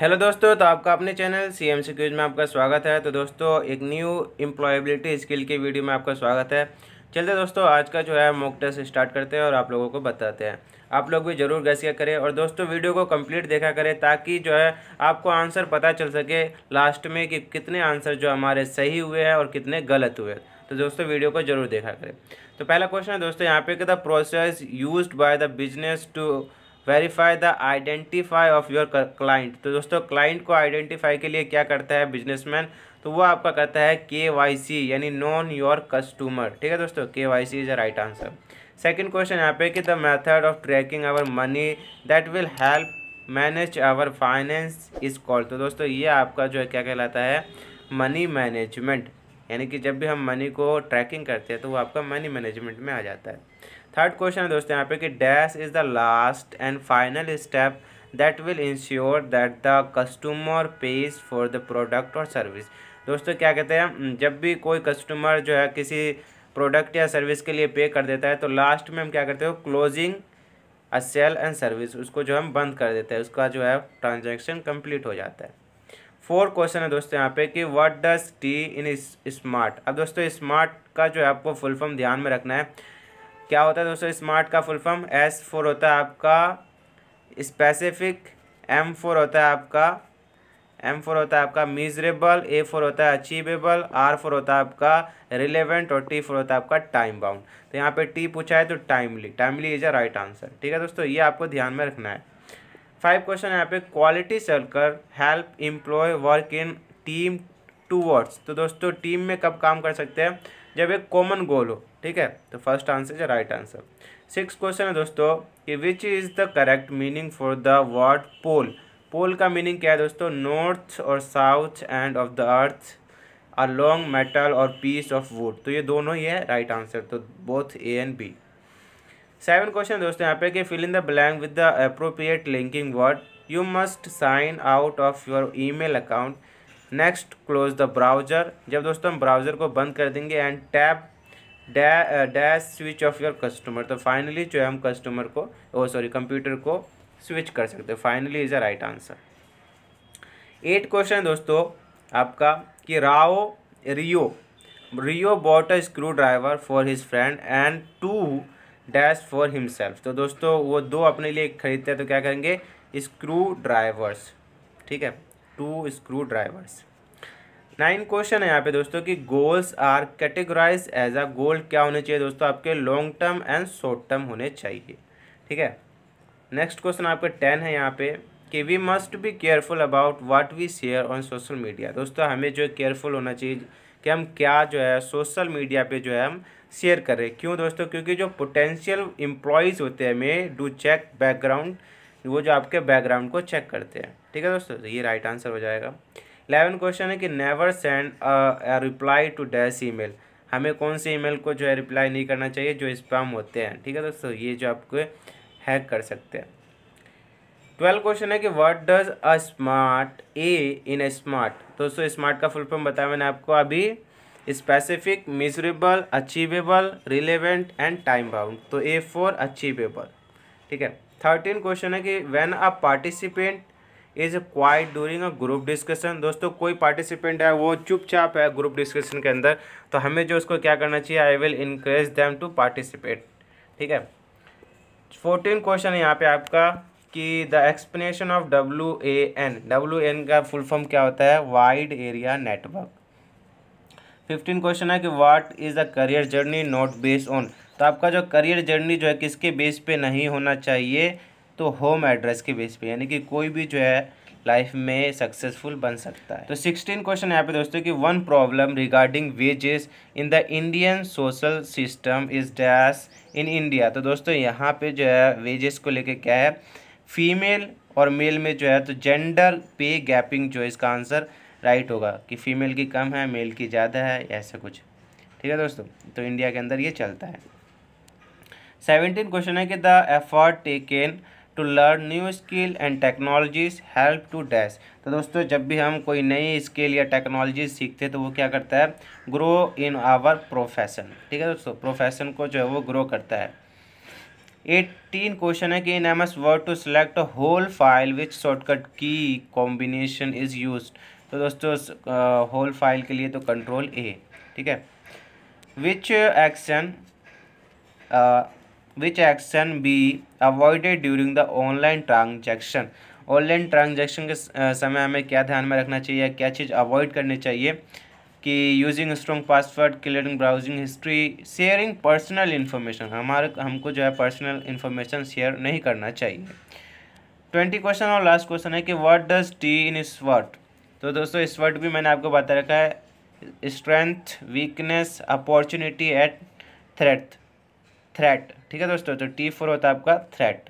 hello दोस्तों तो आपका अपने चैनल सी एम सिक्यूज में आपका स्वागत है तो दोस्तों एक न्यू एम्प्लॉयबिलिटी स्किल की वीडियो में आपका स्वागत है चलते दोस्तों आज का जो है मॉक टेस्ट स्टार्ट करते हैं और आप लोगों को बताते हैं आप लोग भी ज़रूर गैस क्या करें और दोस्तों वीडियो को कंप्लीट देखा करें ताकि जो है आपको आंसर पता चल सके लास्ट में कि कितने आंसर जो हमारे सही हुए हैं और कितने गलत हुए तो दोस्तों वीडियो को जरूर देखा करें तो पहला क्वेश्चन है दोस्तों यहाँ पे कि the process use by the business to verify the identify of your client तो दोस्तों क्लाइंट को आइडेंटिफाई के लिए क्या करता है बिजनेसमैन तो वो आपका करता है के वाई सी यानी नॉन योर कस्टमर ठीक है दोस्तों के वाई C is a right answer second question यहाँ पे कि the method of tracking our money that will help manage our finance is called तो दोस्तों ये आपका जो है क्या कहलाता है मनी मैनेजमेंट यानी कि जब भी हम मनी को ट्रैकिंग करते हैं तो वो आपका मनी मैनेजमेंट में आ जाता है थर्ड क्वेश्चन है दोस्तों यहाँ पे कि dash is the last and final step that will ensure that the customer page for the product और सर्विस दोस्तों क्या कहते हैं हम्म, जब भी कोई कस्टमर जो है किसी प्रोडक्ट या सर्विस के लिए पे कर देता है तो लास्ट में हम क्या करते हैं closing a sale and service उसको जो हम बंद कर देते हैं उसका जो है ट्रांजेक्शन कम्प्लीट हो जाता है फोर क्वेश्चन है दोस्तों यहाँ पे कि what does T in SMART अब दोस्तों स्मार्ट का जो है आपको फुल फॉर्म ध्यान में रखना है क्या होता है दोस्तों स्मार्ट का फुल फॉर्म एस फोर होता है आपका स्पेसिफिक एम फोर होता है आपका एम फोर होता है आपका मीजरेबल ए फोर होता है अचीवेबल आर फोर होता है आपका रिलेवेंट और टी फोर होता है आपका टाइम बाउंड तो यहाँ पे टी पूछा है तो timely timely is a right answer ठीक है दोस्तों ये आपको ध्यान में रखना है फाइव क्वेश्चन यहाँ पे quality circle help employ work in team towards तो दोस्तों टीम में कब काम कर सकते हैं जब एक कॉमन गोल हो ठीक है तो first answer is right answer six question है दोस्तों कि which is the correct meaning for the word pole pole का मीनिंग क्या है दोस्तों नॉर्थ और south end of the earth a long metal और पीस ऑफ वुड तो ये दोनों ही है राइट right आंसर तो both A and B seven question दोस्तों यहाँ पे कि fill in the blank with the appropriate linking word you must sign out of your email account next close the browser जब दोस्तों हम ब्राउज़र को बंद कर देंगे and tap dash switch off your customer तो फाइनली जो है हम कस्टमर को ओ सॉरी कंप्यूटर को स्विच कर सकते हो finally is a right answer eight question दोस्तों आपका कि राओ Rio Rio bought a screw driver for his friend and two dash for himself तो दोस्तों वो दो अपने लिए खरीदते हैं तो क्या करेंगे स्क्रू ड्राइवर्स ठीक है two screw drivers nine question है यहाँ पे दोस्तों कि goals are categorize as a goal क्या होने चाहिए दोस्तों आपके long term and short term होने चाहिए ठीक है नेक्स्ट क्वेश्चन आपका टेन है यहाँ पे कि we must be careful about what we share on social media दोस्तों हमें जो केयरफुल होना चाहिए कि हम क्या जो है सोशल मीडिया पे जो है हम शेयर करें क्यों दोस्तों क्योंकि जो पोटेंशियल इम्प्लॉयज़ होते हैं हमें डू चेक बैकग्राउंड वो जो आपके बैकग्राउंड को चेक करते हैं ठीक है दोस्तों तो ये राइट आंसर हो जाएगा इलेवन क्वेश्चन है कि never send a reply to dash email हमें कौन से ईमेल को जो है रिप्लाई नहीं करना चाहिए जो स्पैम होते हैं ठीक है दोस्तों ये जो आपको हैक कर सकते हैं ट्वेल्व क्वेश्चन है कि what does a SMART A in a SMART दोस्तों स्मार्ट का फुल फॉर्म बताया मैंने आपको अभी specific measurable achievable relevant and time bound तो ए फॉर अचीवेबल ठीक है थर्टीन क्वेश्चन है कि when a participant is quiet during a group discussion दोस्तों कोई पार्टिसिपेंट है वो चुपचाप है ग्रुप डिस्कशन के अंदर तो हमें जो उसको क्या करना चाहिए I will increase them to participate ठीक है फोर्टीन क्वेश्चन है यहाँ पे आपका कि the explanation of W A N W N का फुल फॉर्म क्या होता है wide area network fifteen question है कि what is the career journey not based on तो आपका जो करियर जर्नी जो है किसके बेस पे नहीं होना चाहिए तो होम एड्रेस के बेस पे यानी कि कोई भी जो है लाइफ में सक्सेसफुल बन सकता है तो सिक्सटीन क्वेश्चन यहाँ पे दोस्तों कि one problem regarding wages in the Indian social system is dash in India तो दोस्तों यहाँ पे जो है वेजेस को लेके क्या है फीमेल और मेल में जो है तो जेंडर पे गैपिंग जो है इसका आंसर राइट होगा कि फीमेल की कम है मेल की ज़्यादा है ऐसा कुछ ठीक है दोस्तों तो इंडिया के अंदर ये चलता है सेवनटीन क्वेश्चन है कि the effort taken to learn new skill and technologies help to dash तो दोस्तों जब भी हम कोई नई स्किल या टेक्नोलॉजी सीखते हैं तो वो क्या करता है ग्रो इन आवर प्रोफेशन ठीक है दोस्तों प्रोफेशन को जो है वो ग्रो करता है एटीन क्वेश्चन है कि in M S Word to select whole file which shortcut की कॉम्बिनेशन इज़ यूज तो दोस्तों होल फाइल के लिए तो कंट्रोल ए ठीक है which action which action be avoided during the online transaction online transaction के समय हमें क्या ध्यान में रखना चाहिए क्या चीज़ अवॉइड करनी चाहिए कि using strong password clearing browsing history sharing personal information हमारे हमको जो है पर्सनल इन्फॉर्मेशन शेयर नहीं करना चाहिए ट्वेंटी क्वेश्चन और लास्ट क्वेश्चन है कि what does T in SWOT तो दोस्तों स्वर्ट भी मैंने आपको बता रखा है strength weakness opportunity and threat threat ठीक है दोस्तों तो टी फोर होता है आपका थ्रेट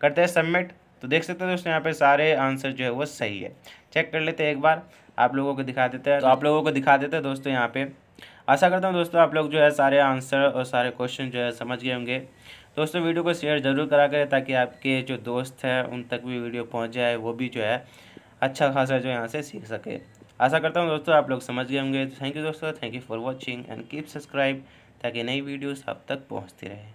करते हैं सबमिट तो देख सकते हैं दोस्तों यहाँ पे सारे आंसर जो है वो सही है चेक कर लेते हैं एक बार आप लोगों को दिखा देते हैं तो आप लोगों को दिखा देते हैं दोस्तों यहाँ पे आशा करता हूँ दोस्तों आप लोग जो है सारे आंसर और सारे क्वेश्चन जो है समझ गए होंगे दोस्तों वीडियो को शेयर ज़रूर करा करें ताकि आपके जो दोस्त हैं उन तक भी वीडियो पहुँच जाए वो भी जो है अच्छा खासा जो यहाँ से सीख सके आशा करता हूँ दोस्तों आप लोग समझ गए होंगे थैंक यू दोस्तों thank you for watching and keep subscribe ताकि नई वीडियोस आप तक पहुंचती रहे